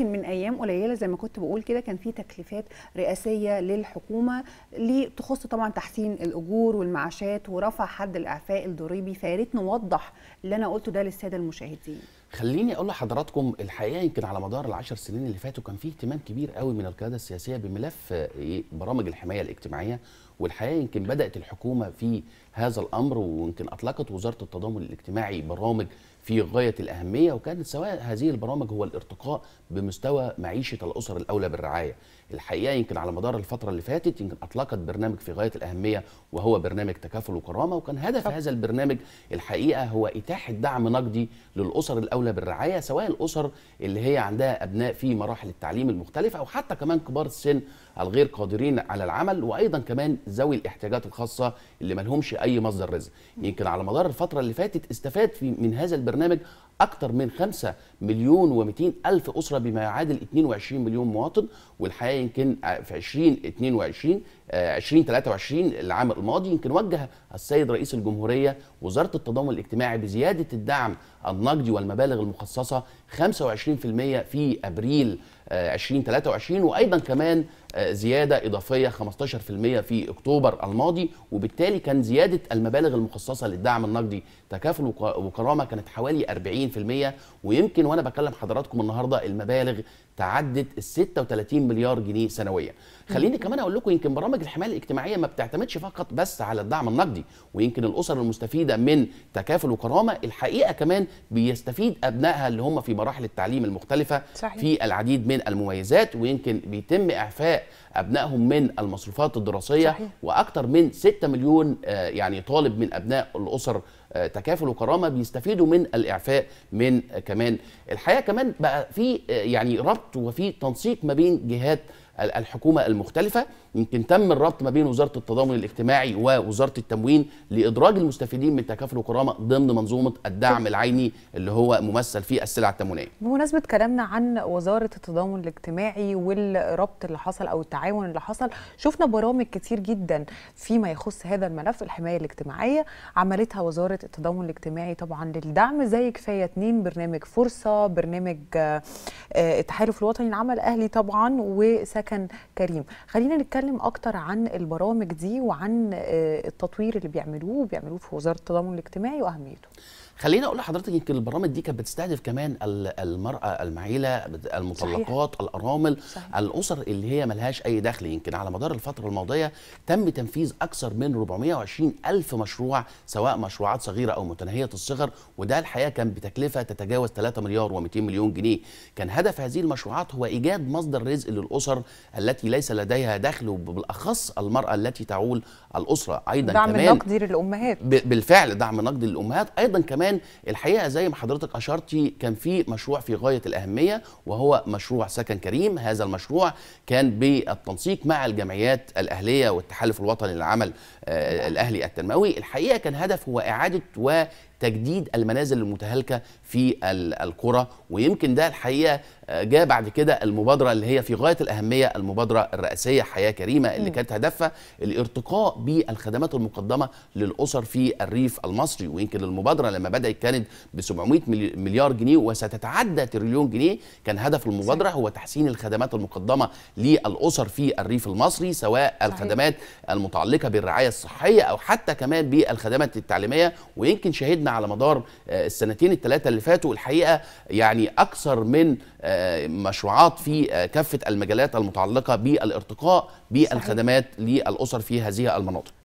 يمكن من ايام قليله زي ما كنت بقول كده كان في تكليفات رئاسيه للحكومه اللي تخص طبعا تحسين الاجور والمعاشات ورفع حد الاعفاء الضريبي فيا ريت نوضح اللي انا قلته ده للساده المشاهدين خليني اقول لحضراتكم الحقيقه يمكن على مدار العشر سنين اللي فاتوا كان في اهتمام كبير قوي من القياده السياسيه بملف آه، إيه، برامج الحمايه الاجتماعيه والحقيقه يمكن بدات الحكومه في هذا الامر ويمكن اطلقت وزاره التضامن الاجتماعي برامج في غايه الاهميه وكانت سواء هذه البرامج هو الارتقاء بمستوى معيشه الاسر الاولى بالرعايه الحقيقه يمكن على مدار الفتره اللي فاتت يمكن اطلقت برنامج في غايه الاهميه وهو برنامج تكافل وكرامه وكان هدف هذا البرنامج الحقيقه هو اتاحه دعم نقدي للاسر الاولى اولى بالرعايه سواء الاسر اللي هي عندها ابناء في مراحل التعليم المختلفه او حتى كمان كبار السن الغير قادرين على العمل وايضا كمان ذوي الاحتياجات الخاصه اللي ما لهمش اي مصدر رزق يمكن على مدار الفتره اللي فاتت استفاد في من هذا البرنامج اكثر من 5 مليون و200 الف اسره بما يعادل 22 مليون مواطن والحقيقه يمكن في 2022 2023 آه، العام الماضي يمكن وجه السيد رئيس الجمهوريه وزاره التضامن الاجتماعي بزياده الدعم النقدي والمبالغ المبالغ المخصصة 25% في أبريل 2023 آه، وايضا كمان آه، زياده اضافيه 15% في اكتوبر الماضي وبالتالي كان زياده المبالغ المخصصه للدعم النقدي تكافل وكرامه كانت حوالي 40% ويمكن وانا بكلم حضراتكم النهارده المبالغ تعدت ال 36 مليار جنيه سنويا. خليني كمان اقول لكم يمكن برامج الحمايه الاجتماعيه ما بتعتمدش فقط بس على الدعم النقدي ويمكن الاسر المستفيده من تكافل وكرامه الحقيقه كمان بيستفيد ابنائها اللي هم في مراحل التعليم المختلفه صحيح. في العديد من من المميزات ويمكن بيتم اعفاء ابنائهم من المصروفات الدراسيه واكثر من 6 مليون آه، يعني طالب من ابناء الاسر آه، تكافل وكرامه بيستفيدوا من الاعفاء من آه، كمان الحقيقه كمان بقى في يعني ربط وفي تنسيق ما بين جهات الحكومه المختلفه يمكن تم الربط ما بين وزاره التضامن الاجتماعي ووزاره التموين لادراج المستفيدين من تكافل وكرامه ضمن منظومه الدعم العيني اللي هو ممثل في السلع التموينيه. بمناسبه كلامنا عن وزاره التضامن الاجتماعي والربط اللي حصل او التعاون اللي حصل، شفنا برامج كتير جدا فيما يخص هذا الملف الحمايه الاجتماعيه عملتها وزاره التضامن الاجتماعي طبعا للدعم زي كفايه اتنين برنامج فرصه، برنامج آه، آه، التحالف الوطني العمل الاهلي طبعا وسكن سكن كريم خلينا نتكلم اكتر عن البرامج دي وعن آه، التطوير اللي بيعملوه وبيعملوه في وزاره التضامن الاجتماعي واهميته خليني اقول لحضرتك يمكن البرامج دي كانت بتستهدف كمان المراه المعيله المطلقات صحيح. الارامل صحيح. الاسر اللي هي ملهاش اي دخل يمكن على مدار الفتره الماضيه تم تنفيذ اكثر من 420 الف مشروع سواء مشروعات صغيره او متناهيه الصغر وده الحقيقه كان بتكلفه تتجاوز 3 مليار و200 مليون جنيه كان هدف هذه المشروعات هو ايجاد مصدر رزق للاسر التي ليس لديها دخل وبالاخص المراه التي تعول الاسره ايضا دعم كمان دعم نقدي للامهات بالفعل دعم نقدي للامهات ايضا كمان كمان الحقيقه زي ما حضرتك اشرتي كان في مشروع في غايه الاهميه وهو مشروع سكن كريم هذا المشروع كان بالتنسيق مع الجمعيات الاهليه والتحالف الوطني للعمل آه، الاهلي التنموي الحقيقه كان هدفه هو اعاده و تجديد المنازل المتهالكه في القرى ويمكن ده الحقيقه آه، جاء بعد كده المبادره اللي هي في غايه الاهميه المبادره الرئاسيه حياه كريمه اللي كانت هدفها الارتقاء بالخدمات المقدمه للاسر في الريف المصري ويمكن المبادره لما بدات كانت ب 700 مليار جنيه وستتعدى تريليون جنيه كان هدف المبادره هو تحسين الخدمات المقدمه للاسر في الريف المصري سواء الخدمات المتعلقه بالرعايه الصحيه او حتى كمان بالخدمات التعليميه ويمكن شهدنا ساعدنا على مدار آه، السنتين الثلاثه اللي فاتوا الحقيقه يعني اكثر من آه، مشروعات في آه، كافه المجالات المتعلقه بالارتقاء بالخدمات للاسر في هذه المناطق